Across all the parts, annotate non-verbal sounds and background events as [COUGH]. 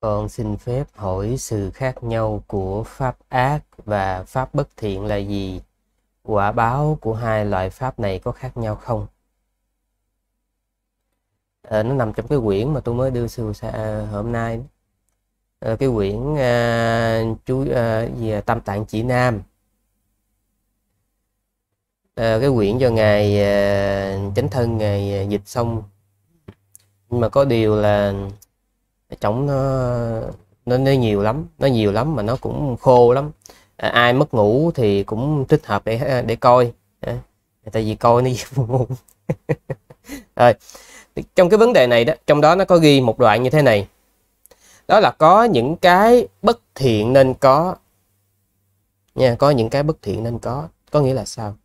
Con xin phép hỏi sự khác nhau của pháp ác và pháp bất thiện là gì? Quả báo của hai loại pháp này có khác nhau không? À, nó nằm trong cái quyển mà tôi mới đưa sư à, hôm nay. À, cái quyển à, chú à, gì à, Tam Tạng Chỉ Nam. À, cái quyển do ngài à, chánh thân ngài à, dịch xong. Nhưng mà có điều là trống nó nó nhiều lắm nó nhiều lắm mà nó cũng khô lắm à, ai mất ngủ thì cũng thích hợp để để coi à, tại vì coi nó [LAUGHS] rồi trong cái vấn đề này đó trong đó nó có ghi một đoạn như thế này đó là có những cái bất thiện nên có nha có những cái bất thiện nên có có nghĩa là sao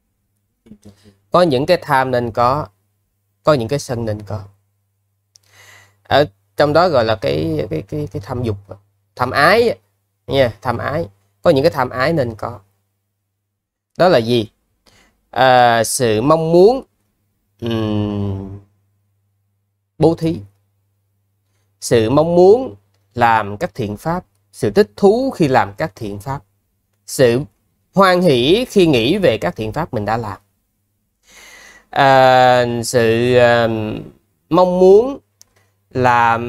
có những cái tham nên có có những cái sân nên có ở trong đó gọi là cái cái cái cái tham dục tham ái nha tham ái có những cái tham ái nên có đó là gì à, sự mong muốn um, bố thí sự mong muốn làm các thiện pháp sự thích thú khi làm các thiện pháp sự hoan hỷ khi nghĩ về các thiện pháp mình đã làm à, sự uh, mong muốn là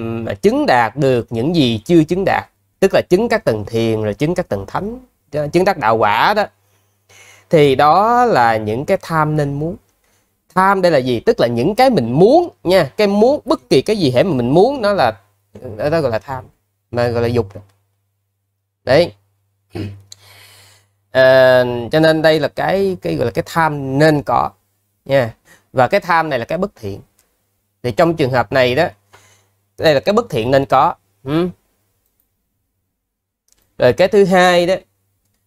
chứng đạt được những gì chưa chứng đạt tức là chứng các tầng thiền rồi chứng các tầng thánh chứng các đạo quả đó thì đó là những cái tham nên muốn tham đây là gì tức là những cái mình muốn nha cái muốn bất kỳ cái gì hễ mà mình muốn nó là đó gọi là tham mà gọi là dục đấy à, cho nên đây là cái cái gọi là cái tham nên có nha và cái tham này là cái bất thiện thì trong trường hợp này đó đây là cái bất thiện nên có ừ. rồi cái thứ hai đó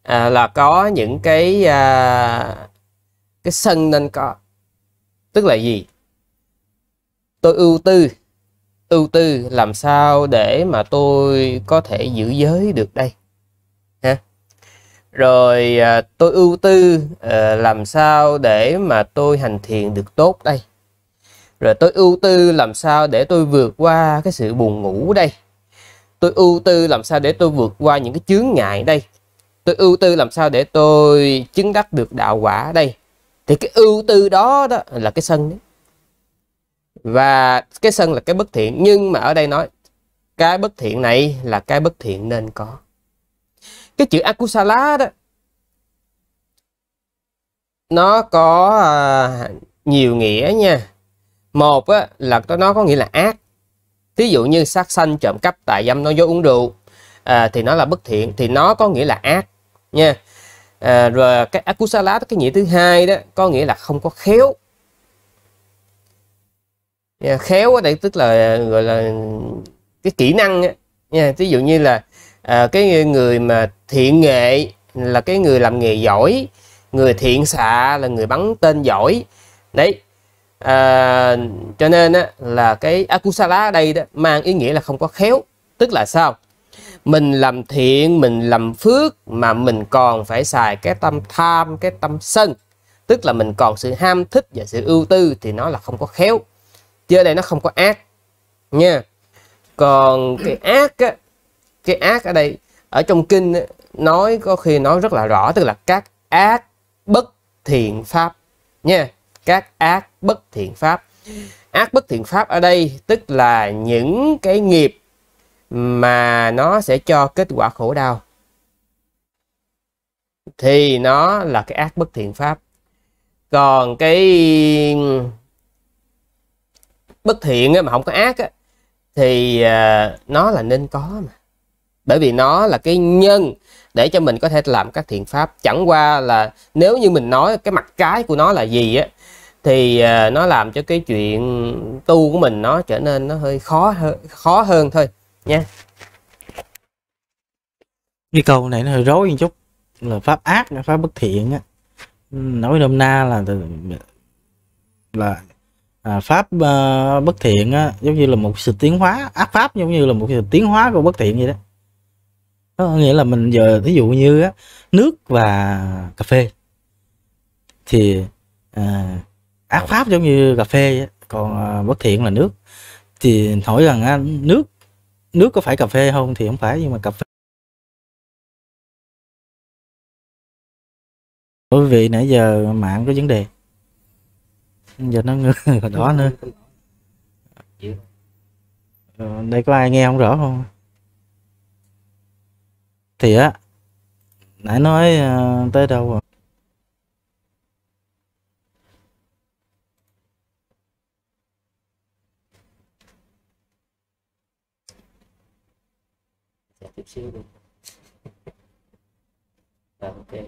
à, là có những cái à, cái sân nên có tức là gì tôi ưu tư ưu tư làm sao để mà tôi có thể giữ giới được đây ha rồi à, tôi ưu tư à, làm sao để mà tôi hành thiền được tốt đây rồi tôi ưu tư làm sao để tôi vượt qua cái sự buồn ngủ đây tôi ưu tư làm sao để tôi vượt qua những cái chướng ngại đây tôi ưu tư làm sao để tôi chứng đắc được đạo quả đây thì cái ưu tư đó đó là cái sân đấy. và cái sân là cái bất thiện nhưng mà ở đây nói cái bất thiện này là cái bất thiện nên có cái chữ akusala đó nó có à, nhiều nghĩa nha một á, là nó có nghĩa là ác. Thí dụ như sát sanh, trộm cắp, tà dâm, nói dối uống rượu à, thì nó là bất thiện thì nó có nghĩa là ác nha. À, rồi cái akusala cái nghĩa thứ hai đó có nghĩa là không có khéo. Nha, khéo ở đây tức là gọi là cái kỹ năng á nha. Ví dụ như là à, cái người mà thiện nghệ là cái người làm nghề giỏi, người thiện xạ là người bắn tên giỏi. Đấy, à, cho nên á, là cái akusala ở đây đó mang ý nghĩa là không có khéo tức là sao mình làm thiện mình làm phước mà mình còn phải xài cái tâm tham cái tâm sân tức là mình còn sự ham thích và sự ưu tư thì nó là không có khéo chứ ở đây nó không có ác nha còn cái ác á, cái ác ở đây ở trong kinh á, nói có khi nói rất là rõ tức là các ác bất thiện pháp nha các ác bất thiện pháp ác bất thiện pháp ở đây tức là những cái nghiệp mà nó sẽ cho kết quả khổ đau thì nó là cái ác bất thiện pháp còn cái bất thiện mà không có ác thì à, nó là nên có mà bởi vì nó là cái nhân để cho mình có thể làm các thiện pháp chẳng qua là nếu như mình nói cái mặt trái của nó là gì á thì à, nó làm cho cái chuyện tu của mình nó trở nên nó hơi khó khó hơn thôi nha cái câu này nó hơi rối một chút là pháp ác pháp bất thiện á nói nôm na là là à, pháp uh, bất thiện á, giống như là một sự tiến hóa ác pháp giống như là một sự tiến hóa của bất thiện vậy đó có nghĩa là mình giờ ví dụ như á, nước và cà phê thì à, ác pháp giống như cà phê còn à, bất thiện là nước thì hỏi rằng nước nước có phải cà phê không thì không phải nhưng mà cà phê quý vị nãy giờ mạng có vấn đề giờ nó ngưng còn đó nữa ờ, đây có ai nghe không rõ không thì á nãy nói à, tới đâu rồi chút xíu đi ok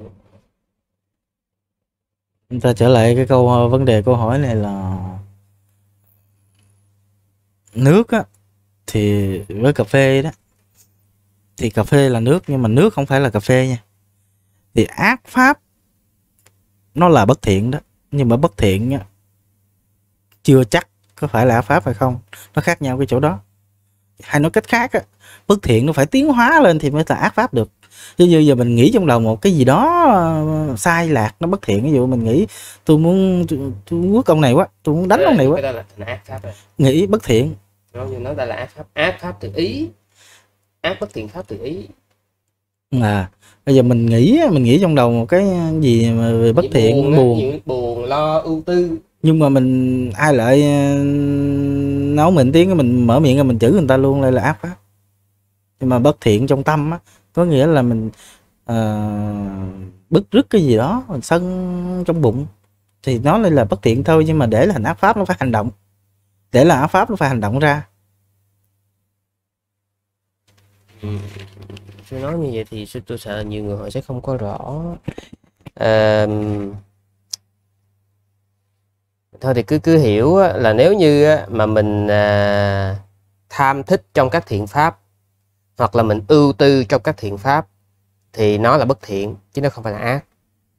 chúng ta trở lại cái câu ờ, vấn đề câu hỏi này là nước á thì với cà phê đó thì cà phê là nước nhưng mà nước không phải là cà phê nha thì ác pháp nó là bất thiện đó nhưng mà bất thiện á, chưa chắc có phải là ác pháp hay không nó khác nhau cái chỗ đó hay nói cách khác á, bất thiện nó phải tiến hóa lên thì mới là ác pháp được chứ như giờ mình nghĩ trong đầu một cái gì đó ờ, sai lạc nó bất thiện ví dụ mình nghĩ tôi muốn tôi, tôi muốn ông này quá tôi muốn đánh ông này quá nghĩ bất thiện không, nó là ác pháp ác pháp từ ý ác bất thiện pháp từ ý à bây giờ mình nghĩ mình nghĩ trong đầu một cái gì mà về bất thiện buồn buồn. buồn lo ưu tư nhưng mà mình ai lại ờ, nấu mình tiếng mình mở miệng rồi mình chửi người ta luôn đây là ác pháp nhưng mà bất thiện trong tâm á có nghĩa là mình uh, bứt rứt cái gì đó mình sân trong bụng thì nó lại là bất thiện thôi nhưng mà để là ác pháp nó phải hành động để là ác pháp nó phải hành động ra ừ, tôi nói như vậy thì tôi sợ nhiều người họ sẽ không có rõ uh, thôi thì cứ cứ hiểu là nếu như mà mình à, tham thích trong các thiện pháp hoặc là mình ưu tư trong các thiện pháp thì nó là bất thiện chứ nó không phải là ác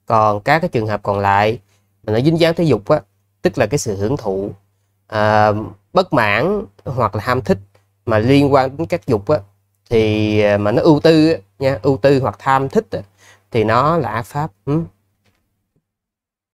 còn các cái trường hợp còn lại mà nó dính dáng thể dục á tức là cái sự hưởng thụ à, bất mãn hoặc là ham thích mà liên quan đến các dục á thì à, mà nó ưu tư á, nha ưu tư hoặc tham thích á, thì nó là ác pháp ừ.